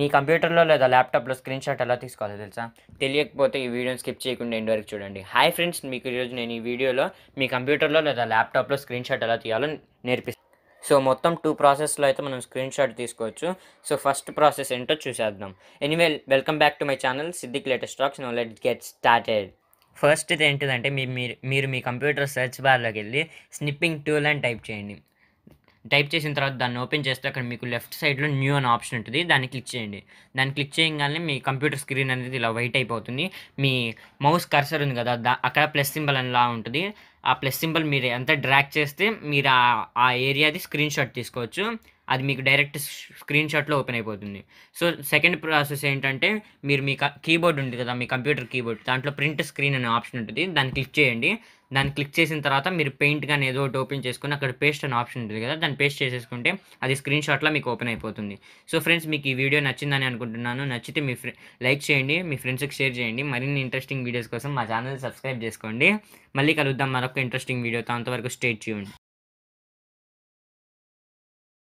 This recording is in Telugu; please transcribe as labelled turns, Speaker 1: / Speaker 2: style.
Speaker 1: మీ కంప్యూటర్లో లేదా ల్యాప్టాప్లో స్క్రీన్ షాట్ ఎలా తీసుకోవాలో తెలుసా తెలియకపోతే ఈ వీడియోని స్కిప్ చేయకుండా ఎండ్ వరకు చూడండి హాయ్ ఫ్రెండ్స్ మీకు ఈరోజు నేను ఈ వీడియోలో మీ కంప్యూటర్లో లేదా ల్యాప్టాప్లో స్క్రీన్ షాట్ ఎలా తీయాలో నేర్పిస్తాను సో మొత్తం టూ ప్రాసెస్లో అయితే మనం స్క్రీన్ షాట్ తీసుకోవచ్చు సో ఫస్ట్ ప్రాసెస్ ఏంటో చూసేద్దాం anyway welcome back to my channel Siddiq latest stocks no let get started first ఇది ఏంటిదంటే మీ మీరు మీ కంప్యూటర్ సెర్చ్ బార్లోకి వెళ్ళి స్నిప్పింగ్ టూల్ అని టైప్ చేయండి టైప్ చేసిన తర్వాత దాన్ని ఓపెన్ చేస్తే అక్కడ మీకు లెఫ్ట్ సైడ్లో న్యూ అని ఆప్షన్ ఉంటుంది దాన్ని క్లిక్ చేయండి దాన్ని క్లిక్ చేయగానే మీ కంప్యూటర్ స్క్రీన్ అనేది ఇలా వైట్ అయిపోతుంది మీ మౌస్ కర్సర్ ఉంది కదా దా అక్కడ ప్లస్ సింబల్ అనిలా ఉంటుంది ఆ ప్లస్ సింబల్ మీరు ఎంత డ్రాక్ చేస్తే మీరు ఆ ఏరియాది స్క్రీన్ షాట్ తీసుకోవచ్చు అది మీకు డైరెక్ట్ స్క్రీన్ షాట్లో ఓపెన్ అయిపోతుంది సో సెకండ్ ప్రాసెస్ ఏంటంటే మీరు మీ కీబోర్డ్ ఉంది కదా మీ కంప్యూటర్ కీబోర్డ్ దాంట్లో ప్రింట్ స్క్రీన్ అనే ఆప్షన్ ఉంటుంది దాన్ని క్లిక్ చేయండి దాన్ని క్లిక్ చేసిన తర్వాత మీరు పెయింట్ కానీ ఏదో ఒకటి ఓపెన్ చేసుకుని అక్కడ పేస్ట్ అనే ఆప్షన్ ఉంటుంది కదా దాన్ని పేస్ట్ చేసేసుకుంటే అది స్క్రీన్ షాట్లో మీకు ఓపెన్ అయిపోతుంది సో ఫ్రెండ్స్ మీకు ఈ వీడియో నచ్చిందని అనుకుంటున్నాను నచ్చితే మీ లైక్ చేయండి మీ ఫ్రెండ్స్కి షేర్ చేయండి మరిన్ని ఇంట్రెస్టింగ్ వీడియోస్ కోసం మా ఛానల్ సబ్స్క్రైబ్ చేసుకోండి మళ్ళీ కలుద్దాం మరొక ఇంట్రెస్టింగ్ వీడియోతో అంతవరకు స్టేట్ చేయండి